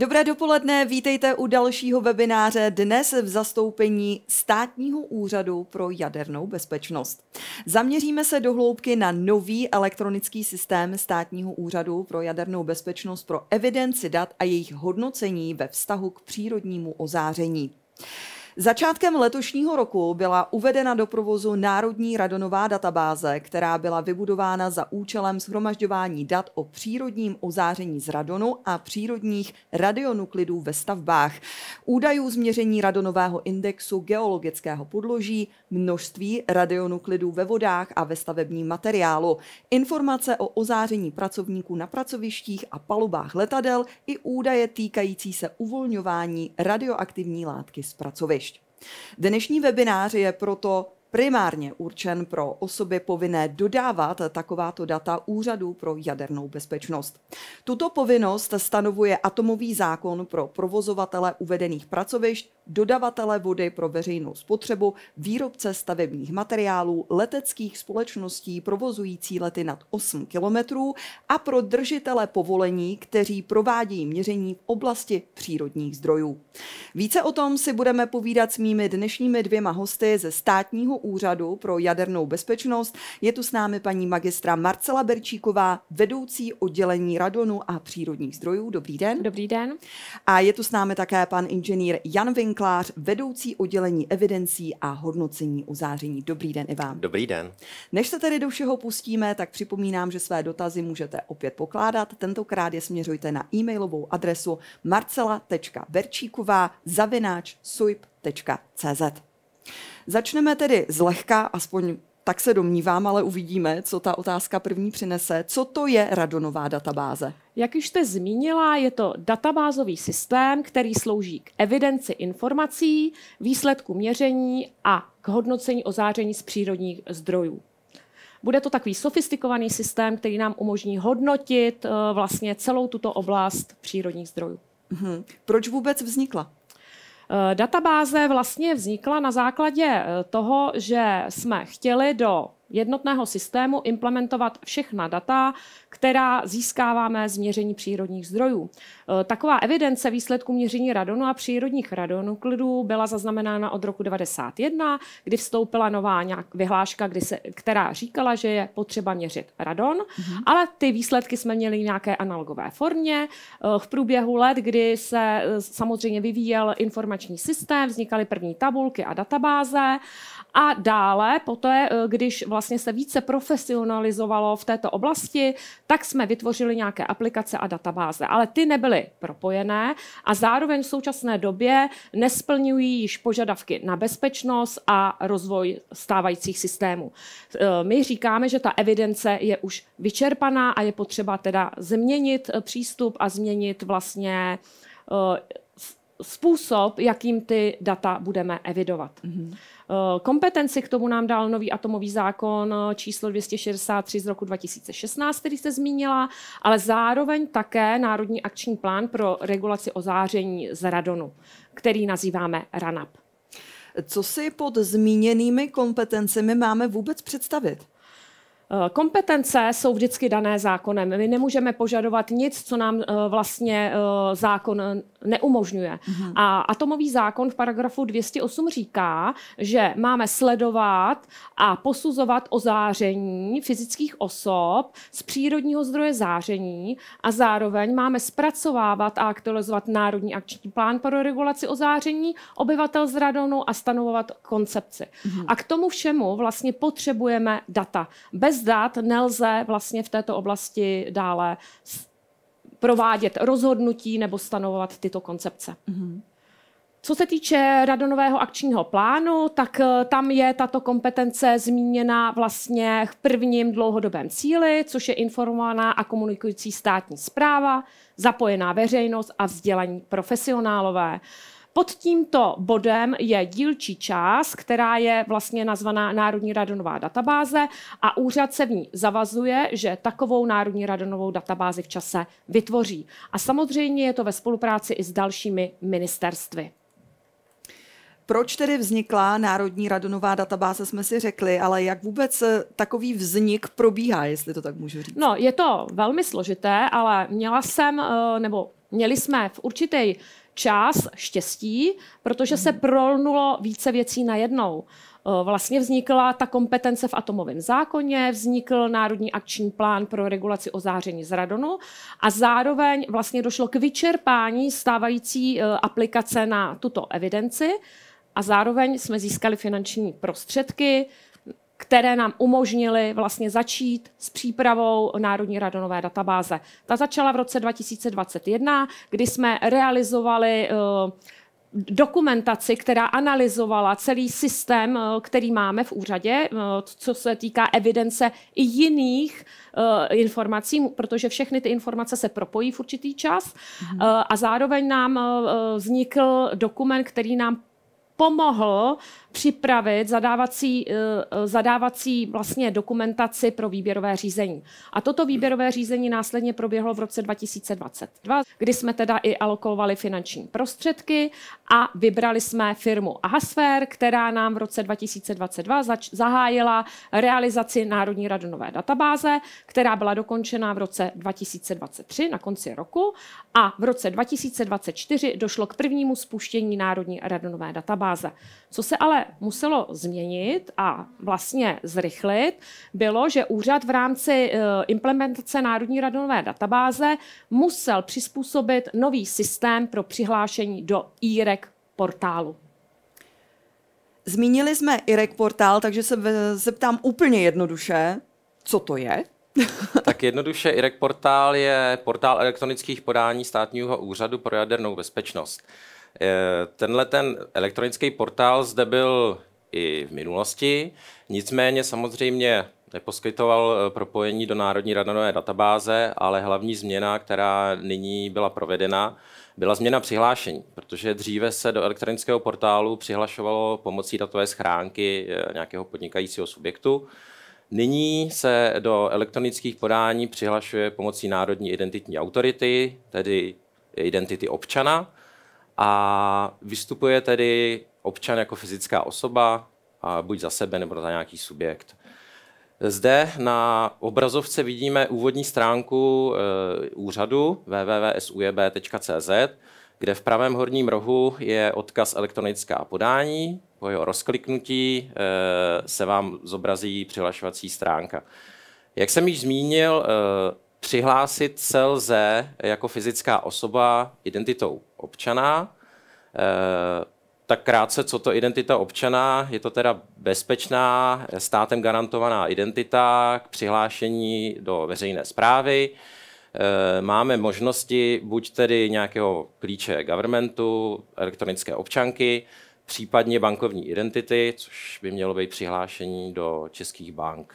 Dobré dopoledne, vítejte u dalšího webináře dnes v zastoupení Státního úřadu pro jadernou bezpečnost. Zaměříme se do hloubky na nový elektronický systém Státního úřadu pro jadernou bezpečnost pro evidenci dat a jejich hodnocení ve vztahu k přírodnímu ozáření. Začátkem letošního roku byla uvedena do provozu Národní radonová databáze, která byla vybudována za účelem shromažďování dat o přírodním ozáření z radonu a přírodních radionuklidů ve stavbách, údajů změření radonového indexu geologického podloží, množství radionuklidů ve vodách a ve stavebním materiálu, informace o ozáření pracovníků na pracovištích a palubách letadel i údaje týkající se uvolňování radioaktivní látky z pracovišť. Dnešní webinář je proto primárně určen pro osoby povinné dodávat takováto data Úřadu pro jadernou bezpečnost. Tuto povinnost stanovuje atomový zákon pro provozovatele uvedených pracovišť dodavatele vody pro veřejnou spotřebu, výrobce stavebních materiálů, leteckých společností provozující lety nad 8 kilometrů a pro držitele povolení, kteří provádějí měření v oblasti přírodních zdrojů. Více o tom si budeme povídat s mými dnešními dvěma hosty ze Státního úřadu pro jadernou bezpečnost. Je tu s námi paní magistra Marcela Berčíková, vedoucí oddělení radonu a přírodních zdrojů. Dobrý den. Dobrý den. A je tu s námi také pan inženýr Jan Vink, Šinklář, vedoucí oddělení evidencí a hodnocení záření. Dobrý den i vám. Dobrý den. Než se tedy do všeho pustíme, tak připomínám, že své dotazy můžete opět pokládat. Tentokrát je směřujte na e-mailovou adresu marcela.verčíková.cz Začneme tedy zlehka, aspoň tak se domnívám, ale uvidíme, co ta otázka první přinese. Co to je Radonová databáze? Jak už jste zmínila, je to databázový systém, který slouží k evidenci informací, výsledku měření a k hodnocení ozáření z přírodních zdrojů. Bude to takový sofistikovaný systém, který nám umožní hodnotit eh, vlastně celou tuto oblast přírodních zdrojů. Hmm. Proč vůbec vznikla? Eh, databáze vlastně vznikla na základě eh, toho, že jsme chtěli do jednotného systému implementovat všechna data, která získáváme z měření přírodních zdrojů. Eh, taková evidence výsledků měření radonu a přírodních radonuklidů byla zaznamenána od roku 1991, kdy vstoupila nová nějak vyhláška, kdy se, která říkala, že je potřeba měřit radon, mm-hmm. ale ty výsledky jsme měli v nějaké analogové formě. Eh, v průběhu let, kdy se eh, samozřejmě vyvíjel informační systém, vznikaly první tabulky a databáze a dále, poté, když vlastně se více profesionalizovalo v této oblasti, tak jsme vytvořili nějaké aplikace a databáze, ale ty nebyly byly propojené a zároveň v současné době nesplňují již požadavky na bezpečnost a rozvoj stávajících systémů. E, my říkáme, že ta evidence je už vyčerpaná a je potřeba teda změnit e, přístup a změnit vlastně e, způsob, jakým ty data budeme evidovat. Mm-hmm. Kompetenci k tomu nám dal nový atomový zákon eh, číslo 263 z roku 2016, který jste zmínila, ale zároveň také Národní akční plán pro regulaci ozáření z radonu, který nazýváme RANAP. Co si pod zmíněnými kompetencemi máme vůbec představit? Eh, kompetence jsou vždycky dané zákonem. My nemůžeme požadovat nic, co nám vlastně zákon neumožňuje. Mm-hmm. A atomový zákon v paragrafu 208 říká, že máme sledovat a posuzovat ozáření fyzických osob z přírodního zdroje záření a zároveň máme zpracovávat a aktualizovat Národní akční plán pro regulaci ozáření obyvatel z radonu a stanovovat koncepci. Mm-hmm. A k tomu všemu vlastně potřebujeme data. Bez dat nelze vlastně v této oblasti dále provádět rozhodnutí nebo stanovovat tyto koncepce. Mm-hmm. Co se týče radonového akčního plánu, tak eh, tam je tato kompetence zmíněna vlastně v prvním dlouhodobém cíli, což je informovaná a komunikující státní zpráva, zapojená veřejnost a vzdělaní profesionálové. Uh, pod tímto bodem je dílčí část, která je vlastně nazvaná Národní radonová databáze a úřad se v ní zavazuje, že takovou Národní radonovou databázi v čase vytvoří. A samozřejmě je to ve spolupráci i s dalšími ministerstvy. Proč tedy vznikla Národní radonová databáze, jsme si řekli, ale jak vůbec eh, takový vznik probíhá, jestli to tak můžu říct? No, je to velmi složité, ale měla jsem, eh, nebo Měli jsme v určité čas, štěstí, protože se hmm. prolnulo více věcí najednou. Eh, vlastně vznikla ta kompetence v atomovém zákoně, vznikl Národní akční plán pro regulaci ozáření z radonu a zároveň vlastně došlo k vyčerpání stávající eh, aplikace na tuto evidenci a zároveň jsme získali finanční prostředky, které nám umožnily vlastně začít s přípravou Národní radonové databáze. Ta začala v roce 2021, kdy jsme realizovali eh, dokumentaci, která analyzovala celý systém, eh, který máme v úřadě, eh, co se týká evidence i jiných informací, protože všechny ty informace se propojí v určitý čas mhm. a zároveň nám vznikl dokument, který nám pomohl připravit zadávací, eh, eh, zadávací vlastně dokumentaci pro výběrové řízení. A toto výběrové řízení následně proběhlo v roce 2022, kdy jsme teda i alokovali finanční prostředky a vybrali jsme firmu Ahasfer, která nám v roce 2022 zahájila realizaci Národní radonové databáze, která byla dokončena v roce 2023 na konci roku a v roce 2024 došlo k prvnímu spuštění Národní radonové databáze fáze. Co se ale muselo změnit a vlastně zrychlit, bylo, že úřad v rámci eh, implementace Národní radonové databáze musel přizpůsobit nový systém pro přihlášení do IREK portálu. Zmínili jsme IREK portál, takže se zeptám úplně jednoduše, co to je? tak jednoduše, IREK portál je portál elektronických podání státního úřadu pro jadernou bezpečnost. Eh, tenhle ten elektronický portál zde byl i v minulosti, nicméně samozřejmě neposkytoval eh, propojení do Národní radanové databáze, ale hlavní změna, která nyní byla provedena, byla změna přihlášení, protože dříve se do elektronického portálu přihlašovalo pomocí datové schránky eh, nějakého podnikajícího subjektu. Nyní se do elektronických podání přihlašuje pomocí Národní identitní autority, tedy identity občana, a vystupuje tedy občan jako fyzická osoba, a buď za sebe nebo za nějaký subjekt. Zde na obrazovce vidíme úvodní stránku e, úřadu www.sujb.cz, kde v pravém horním rohu je odkaz elektronická podání. Po jeho rozkliknutí e, se vám zobrazí přihlašovací stránka. Jak jsem již zmínil, e, Přihlásit se lze jako fyzická osoba identitou občana. Eh, tak krátce, co to identita občana, je to teda bezpečná, státem garantovaná identita k přihlášení do veřejné zprávy. Eh, máme možnosti buď tedy nějakého klíče governmentu, elektronické občanky, případně bankovní identity, což by mělo být přihlášení do českých bank.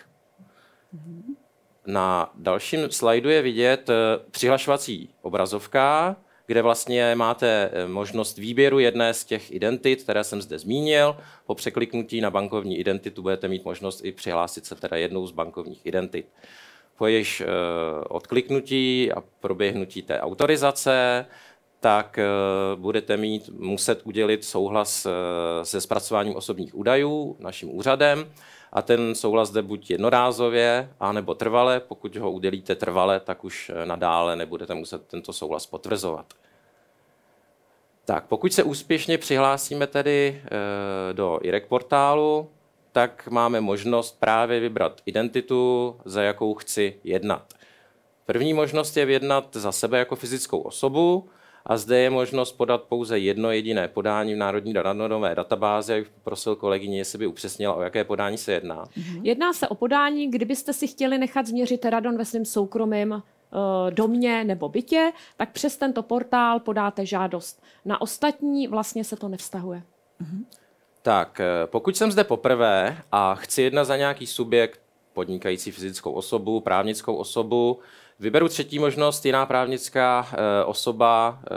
Mm-hmm. Na dalším slajdu je vidět eh, přihlašovací obrazovka, kde vlastně máte eh, možnost výběru jedné z těch identit, které jsem zde zmínil. Po překliknutí na bankovní identitu budete mít možnost i přihlásit se teda jednou z bankovních identit. Po jejich eh, odkliknutí a proběhnutí té autorizace tak budete mít muset udělit souhlas se zpracováním osobních údajů naším úřadem a ten souhlas jde buď jednorázově, anebo trvale. Pokud ho udělíte trvale, tak už eh, nadále nebudete muset tento souhlas potvrzovat. Tak, pokud se úspěšně přihlásíme tedy e, do IREC portálu, tak máme možnost právě vybrat identitu, za jakou chci jednat. První možnost je jednat za sebe jako fyzickou osobu, a zde je možnost podat pouze jedno jediné podání v Národní danodové databázi. Já bych prosil kolegyně, jestli by upřesnila, o jaké podání se jedná. Mhm. Jedná se o podání, kdybyste si chtěli nechat změřit radon ve svém soukromém eh, domě nebo bytě, tak přes tento portál podáte žádost. Na ostatní vlastně se to nevztahuje. Mhm. Tak, eh, pokud jsem zde poprvé a chci jedna za nějaký subjekt, podnikající fyzickou osobu, právnickou osobu, Vyberu třetí možnost, jiná právnická eh, osoba eh,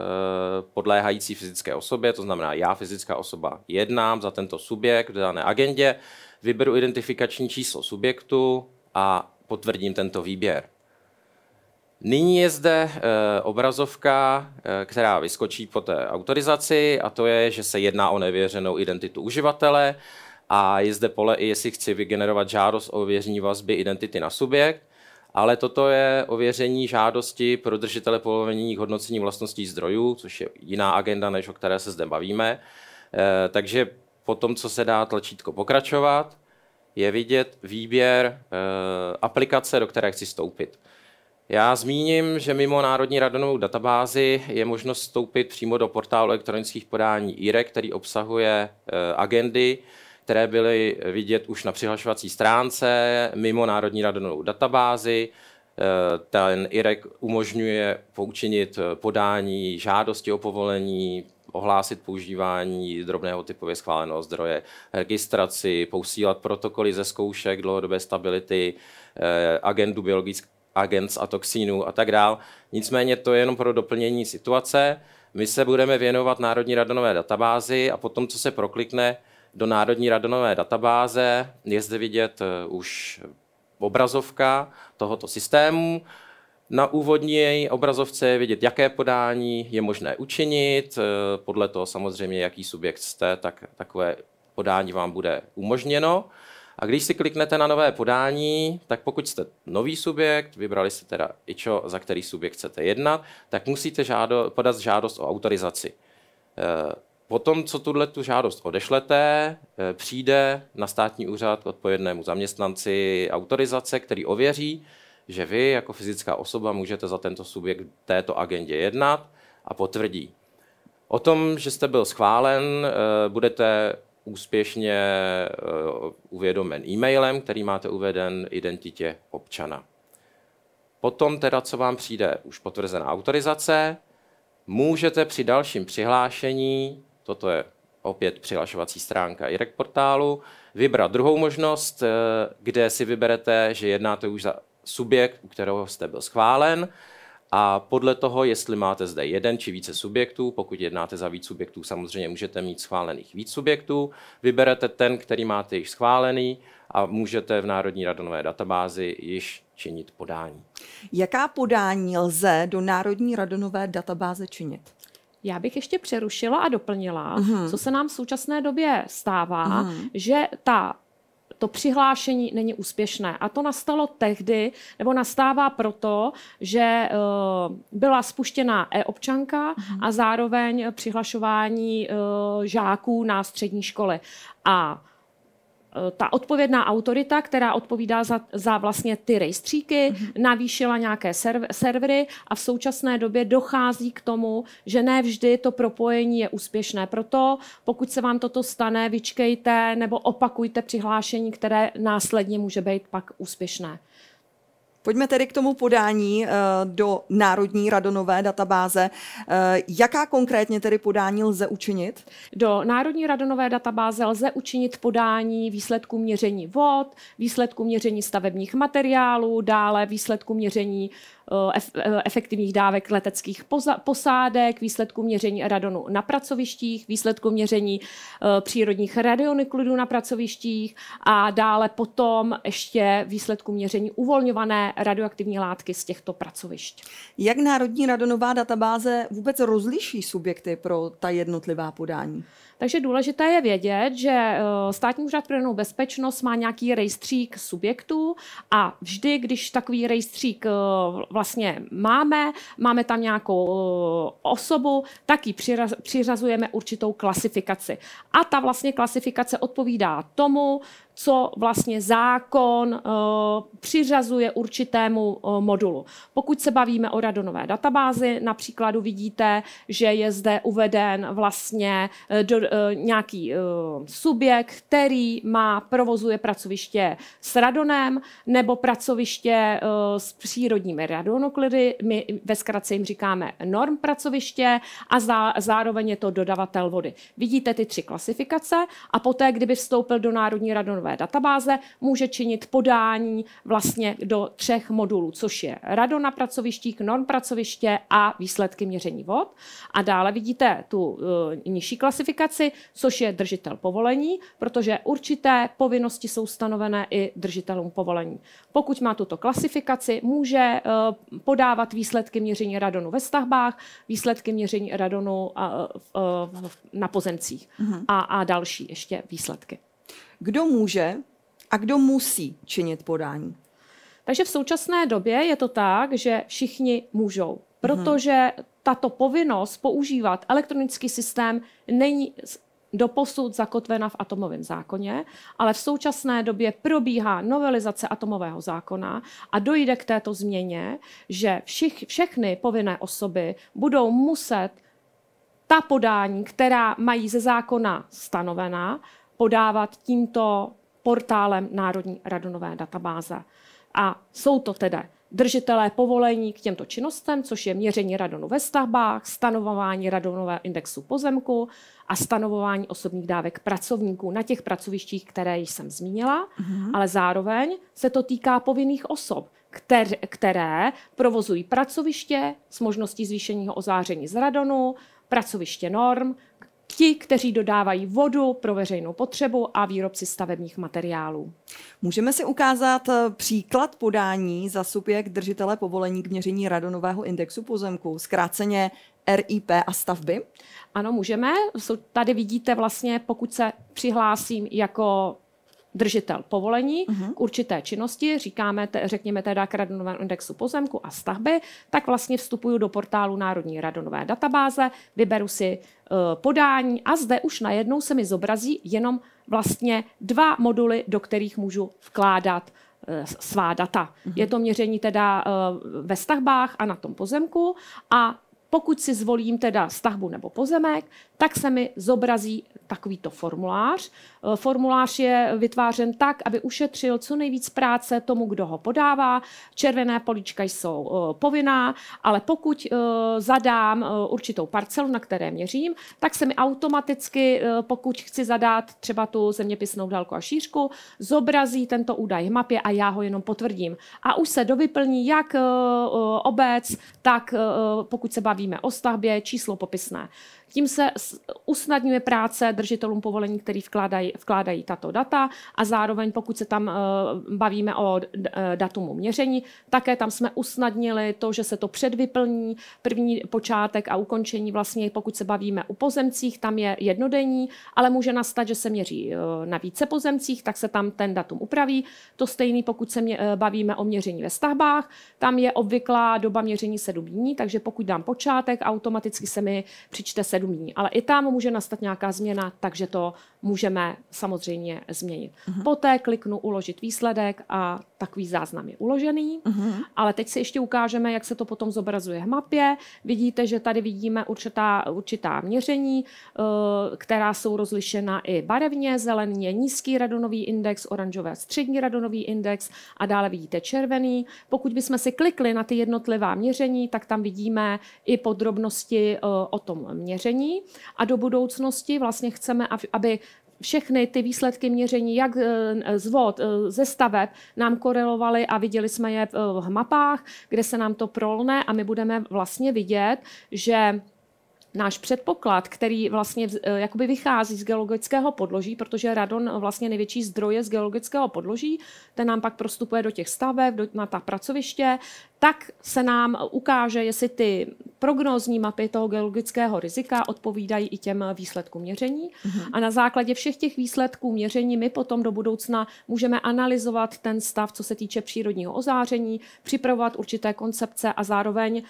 podléhající fyzické osobě, to znamená já fyzická osoba jednám za tento subjekt v dané agendě, vyberu identifikační číslo subjektu a potvrdím tento výběr. Nyní je zde eh, obrazovka, která vyskočí po té autorizaci a to je, že se jedná o nevěřenou identitu uživatele a je zde pole, jestli chci vygenerovat žádost o věřní vazby identity na subjekt ale toto je ověření žádosti pro držitele povolení k hodnocení vlastností zdrojů, což je jiná agenda, než o které se zde bavíme. Eh, takže po tom, co se dá tlačítko pokračovat, je vidět výběr eh, aplikace, do které chci stoupit. Já zmíním, že mimo Národní radonovou databázi je možnost vstoupit přímo do portálu elektronických podání IRE, který obsahuje eh, agendy, které byly vidět už na přihlašovací stránce, mimo Národní radonovou databázi. Eh, ten IREK umožňuje poučinit podání žádosti o povolení, ohlásit používání drobného typově schváleného zdroje, registraci, posílat protokoly ze zkoušek dlouhodobé stability, eh, agendu biologických agent a toxínů a tak dál. Nicméně to je jenom pro doplnění situace. My se budeme věnovat Národní radonové databázi a potom, co se proklikne, do Národní radonové databáze. Je zde vidět eh, už obrazovka tohoto systému. Na úvodní obrazovce je vidět, jaké podání je možné učinit. Eh, podle toho samozřejmě, jaký subjekt jste, tak takové podání vám bude umožněno. A když si kliknete na nové podání, tak pokud jste nový subjekt, vybrali jste teda i čo, za který subjekt chcete jednat, tak musíte žádo, podat žádost o autorizaci. Eh, Potom, co tuhle tu žádost odešlete, eh, přijde na státní úřad k odpovědnému zaměstnanci autorizace, který ověří, že vy jako fyzická osoba můžete za tento subjekt této agendě jednat a potvrdí. O tom, že jste byl schválen, eh, budete úspěšně eh, uvědomen e-mailem, který máte uveden identitě občana. Potom teda, co vám přijde už potvrzená autorizace, můžete při dalším přihlášení Toto je opět přihlašovací stránka i portálu. Vybrat druhou možnost, eh, kde si vyberete, že jednáte už za subjekt, u kterého jste byl schválen. A podle toho, jestli máte zde jeden či více subjektů, pokud jednáte za víc subjektů, samozřejmě můžete mít schválených víc subjektů, vyberete ten, který máte již schválený a můžete v Národní radonové databázi již činit podání. Jaká podání lze do Národní radonové databáze činit? Já bych ještě přerušila a doplnila, uh-huh. co se nám v současné době stává, uh-huh. že ta to přihlášení není úspěšné. A to nastalo tehdy, nebo nastává proto, že uh, byla spuštěná e-občanka uh-huh. a zároveň přihlašování uh, žáků na střední školy. A uh, Eh, ta odpovědná autorita, která odpovídá za, za vlastně ty rejstříky, uh-huh. navýšila nějaké serv, servery a v současné době dochází k tomu, že ne vždy to propojení je úspěšné. Proto pokud se vám toto stane, vyčkejte nebo opakujte přihlášení, které následně může být pak úspěšné. Pojďme tedy k tomu podání eh, do Národní radonové databáze. Eh, jaká konkrétně tedy podání lze učinit? Do Národní radonové databáze lze učinit podání výsledku měření vod, výsledku měření stavebních materiálů, dále výsledku měření eh, efektivních dávek leteckých posádek, výsledku měření radonu na pracovištích, výsledku měření přírodních radioniklidů na pracovištích a dále potom ještě výsledku měření uvolňované radioaktivní látky z těchto pracovišť. Jak Národní radonová databáze vůbec rozliší subjekty pro ta jednotlivá podání? Takže důležité je vědět, že eh, státní úřad pro bezpečnost má nějaký rejstřík subjektů a vždy, když takový rejstřík eh, vlastně máme, máme tam nějakou eh, osobu, tak ji přiřazujeme určitou klasifikaci. A ta vlastně klasifikace odpovídá tomu, co vlastně zákon eh, přiřazuje určitému eh, modulu. Pokud se bavíme o radonové databázi, například vidíte, že je zde uveden vlastně eh, do, nějaký subjekt, který má, provozuje pracoviště s radonem nebo pracoviště s přírodními radonoklidy, my ve zkratce jim říkáme norm pracoviště a zá, zároveň je to dodavatel vody. Vidíte ty tři klasifikace a poté, kdyby vstoupil do Národní radonové datové databáze může činit podání vlastně do třech modulů, což je rado na pracovištích, norm pracoviště a výsledky měření vod. A dále vidíte tu uh, nižší klasifikaci, což je držitel povolení, protože určité povinnosti jsou stanovené i držitelům povolení. Pokud má tuto klasifikaci, může uh, podávat výsledky měření radonu ve stavbách, výsledky měření radonu uh, uh, na pozemcích uh-huh. a, a další ještě výsledky kdo může a kdo musí činit podání. Takže v současné době je to tak, že všichni můžou, protože tato povinnost používat elektronický systém není doposud zakotvena v atomovém zákoně, ale v současné době probíhá novelizace atomového zákona a dojde k této změně, že všich, všechny povinné osoby budou muset ta podání, která mají ze zákona stanovená, podávat tímto portálem Národní radonové databáze. A jsou to tedy držitelé povolení k těmto činnostem, což je měření radonu ve stavbách, stanovování radonového indexu pozemku a stanovování osobních dávek pracovníků na těch pracovištích, které jsem zmínila, uh-huh. ale zároveň se to týká povinných osob, kter, které provozují pracoviště s možností zvýšeního ozáření z radonu, pracoviště norm, ti, kteří dodávají vodu pro veřejnou potřebu a výrobci stavebních materiálů. Můžeme si ukázat eh, příklad podání za subjekt držitele povolení k měření radonového indexu pozemku, zkráceně RIP a stavby? Ano, můžeme. Tady vidíte vlastně, pokud se přihlásím jako držitel povolení uh-huh. k mhm. určité činnosti, říkáme, te, řekněme teda k radonovém indexu pozemku a stavby, tak vlastně vstupuju do portálu Národní radonové databáze, vyberu si e, podání a zde už najednou se mi zobrazí jenom vlastně dva moduly, do kterých můžu vkládat e, svá data. Uh-huh. Je to měření teda e, ve stavbách a na tom pozemku a pokud si zvolím teda stavbu nebo pozemek, tak se mi zobrazí takovýto formulář. Eh, formulář je vytvářen tak, aby ušetřil co nejvíc práce tomu, kdo ho podává. Červené políčka jsou eh, povinná, ale pokud eh, zadám určitou parcelu, na které měřím, tak se mi automaticky, pokud chci zadat třeba tu zeměpisnou dálku a šířku, zobrazí tento údaj v mapě a já ho jenom potvrdím. A už se dovyplní jak obec, tak pokud se baví bavíme o stavbě, číslo popisné. Tím se usnadňuje práce držitelům povolení, který vkládají, vkládají tato data a zároveň, pokud se tam eh, bavíme o eh, datumu měření, také tam jsme usnadnili to, že se to předvyplní, první počátek a ukončení vlastně, pokud se bavíme o pozemcích, tam je jednodenní, ale může nastat, že se měří eh, na více pozemcích, tak se tam ten datum upraví. To stejný, pokud se bavíme o měření ve stavbách, tam je obvyklá doba měření sedm dní, takže pokud dám počátek, začátek, automaticky se mi přičte sedm dní. Ale i tam může nastat nějaká změna, takže to můžeme samozřejmě změnit. Uh-huh. Poté kliknu uložit výsledek a takový záznam je uložený, uh-huh. ale teď si ještě ukážeme, jak se to potom zobrazuje v mapě. Vidíte, že tady vidíme určitá, určitá měření, eh, která jsou rozlišena i barevně. Zelený je nízký radonový index, oranžové střední radonový index a dále vidíte červený. Pokud bychom si klikli na ty jednotlivá měření, tak tam vidíme i podrobnosti eh, o tom měření a do budoucnosti vlastně chceme, aby všechny ty výsledky měření, jak eh, z vod, eh, ze staveb, nám korelovaly a viděli jsme je eh, v mapách, kde se nám to prolne a my budeme vlastně vidět, že náš předpoklad, který vlastně jakoby vychází z geologického podloží, protože radon vlastně největší zdroje z geologického podloží, ten nám pak prostupuje do těch staveb, do, na ta pracoviště, tak se nám ukáže, jestli ty prognózní mapy toho geologického rizika odpovídají i těm výsledkům měření. Mm-hmm. A na základě všech těch výsledků měření my potom do budoucna můžeme analyzovat ten stav, co se týče přírodního ozáření, připravovat určité koncepce a zároveň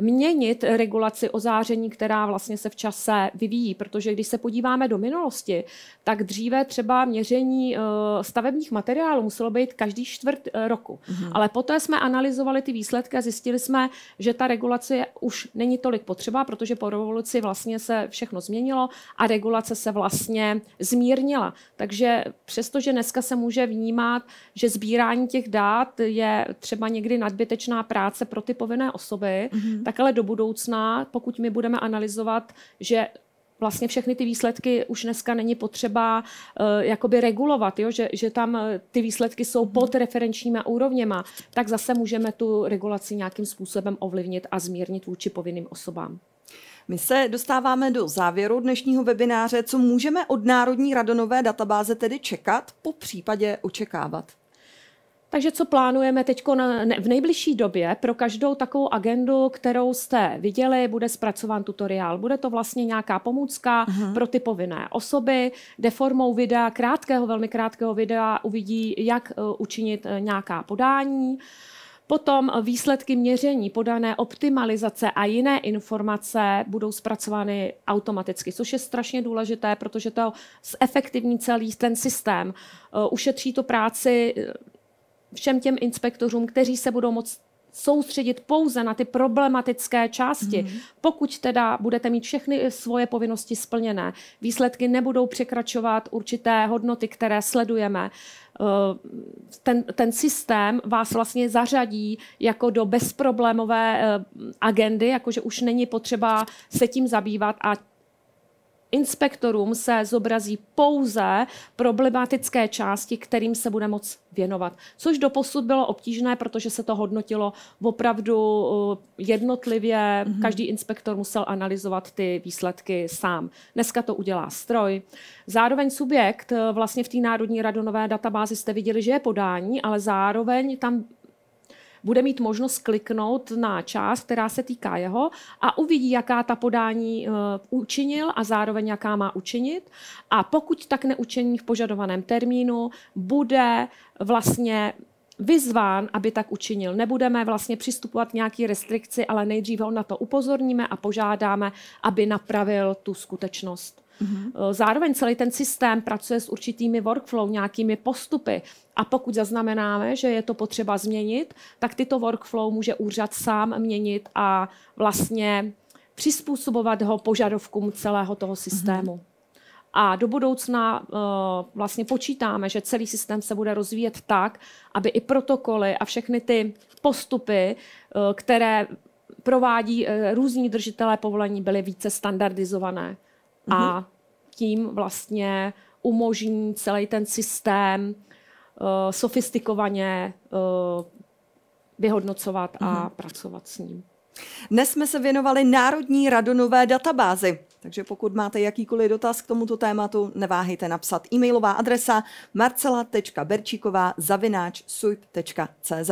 měnit regulaci ozáření, která vlastně se v čase vyvíjí, protože když se podíváme do minulosti, tak dříve třeba měření eh, stavebních materiálů muselo být každý čtvrt eh, roku. Mm-hmm. Ale poté jsme analyzovali ty výsledky a zjistili jsme, že ta regulace už není tolik potřeba, protože po revoluci vlastně se všechno změnilo a regulace se vlastně zmírnila. Takže přestože dneska se může vnímat, že sbírání těch dát je třeba někdy nadbytečná práce pro ty povinné osoby, mm-hmm tak ale do budoucna, pokud my budeme analyzovat, že vlastně všechny ty výsledky už dneska není potřeba uh, jakoby regulovat, jo? Že, že tam eh, ty výsledky jsou pod referenčníma úrovněma, tak zase můžeme tu regulaci nějakým způsobem ovlivnit a zmírnit vůči povinným osobám. My se dostáváme do závěru dnešního webináře, co můžeme od Národní radonové databáze tedy čekat, po případě očekávat. Takže co plánujeme teď v nejbližší době pro každou takovou agendu, kterou jste viděli, bude zpracován tutoriál. Bude to vlastně nějaká pomůcka uh-huh. pro ty povinné osoby, kde formou videa, krátkého, velmi krátkého videa uvidí, jak eh, učinit eh, nějaká podání. Potom výsledky měření, podané optimalizace a jiné informace budou zpracovány automaticky, což je strašně důležité, protože to zefektivní celý ten systém. Eh, ušetří to práci všem těm inspektorům, kteří se budou moct soustředit pouze na ty problematické části. Mm-hmm. Pokud teda budete mít všechny svoje povinnosti splněné, výsledky nebudou překračovat určité hodnoty, které sledujeme, eh, ten, ten systém vás vlastně zařadí jako do bezproblémové eh, agendy, jakože už není potřeba se tím zabývat a inspektorům se zobrazí pouze problematické části, kterým se bude moc věnovat. Což do posud bylo obtížné, protože se to hodnotilo opravdu eh, jednotlivě. Mm-hmm. Každý inspektor musel analyzovat ty výsledky sám. Dneska to udělá stroj. Zároveň subjekt eh, vlastně v té Národní radonové databázi jste viděli, že je podání, ale zároveň tam bude mít možnost kliknout na část, která se týká jeho a uvidí, jaká ta podání eh, učinil a zároveň jaká má učinit. A pokud tak neučení v požadovaném termínu, bude vlastně vyzván, aby tak učinil. Nebudeme vlastně přistupovat k nějaký restrikci, ale nejdříve ho na to upozorníme a požádáme, aby napravil tu skutečnost. Mm-hmm. Eh, zároveň celý ten systém pracuje s určitými workflow, nějakými postupy. A pokud zaznamenáme, že je to potřeba změnit, tak tyto workflow může úřad sám měnit a vlastně přizpůsobovat ho požadovkům celého toho systému. Mm-hmm. A do budoucna uh, vlastně počítáme, že celý systém se bude rozvíjet tak, aby i protokoly a všechny ty postupy, uh, které provádí uh, různí držitelé povolení, byly více standardizované. Mm-hmm. A tím vlastně umožní celý ten systém uh, sofistikovaně uh, vyhodnocovat a mm-hmm. pracovat s ním. Dnes jsme se věnovali Národní radonové databázi. Takže pokud máte jakýkoliv dotaz k tomuto tématu, neváhejte napsat e-mailová adresa marcela.berčíková.cz.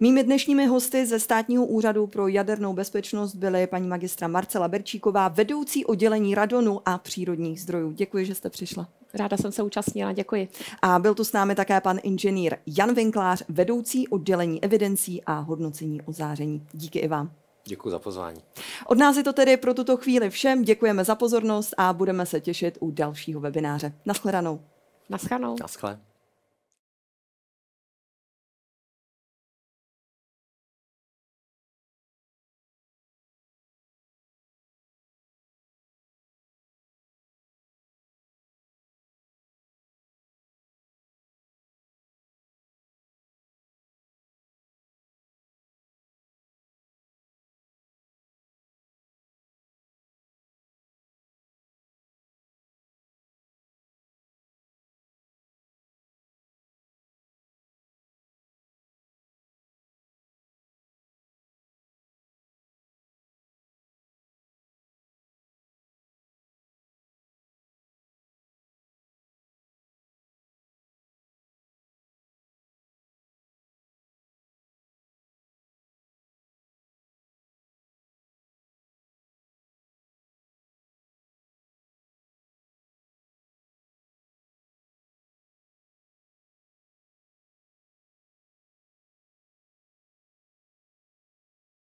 Mými dnešními hosty ze Státního úřadu pro jadernou bezpečnost byly paní magistra Marcela Berčíková, vedoucí oddělení radonu a přírodních zdrojů. Děkuji, že jste přišla. Ráda jsem se účastnila, děkuji. A byl tu s námi také pan inženýr Jan Vinklář, vedoucí oddělení evidencí a hodnocení o záření. Díky i vám. Děkuji za pozvání. Od nás je to tedy pro tuto chvíli všem. Děkujeme za pozornost a budeme se těšit u dalšího webináře. Naschledanou. Naschledanou. Naschledanou.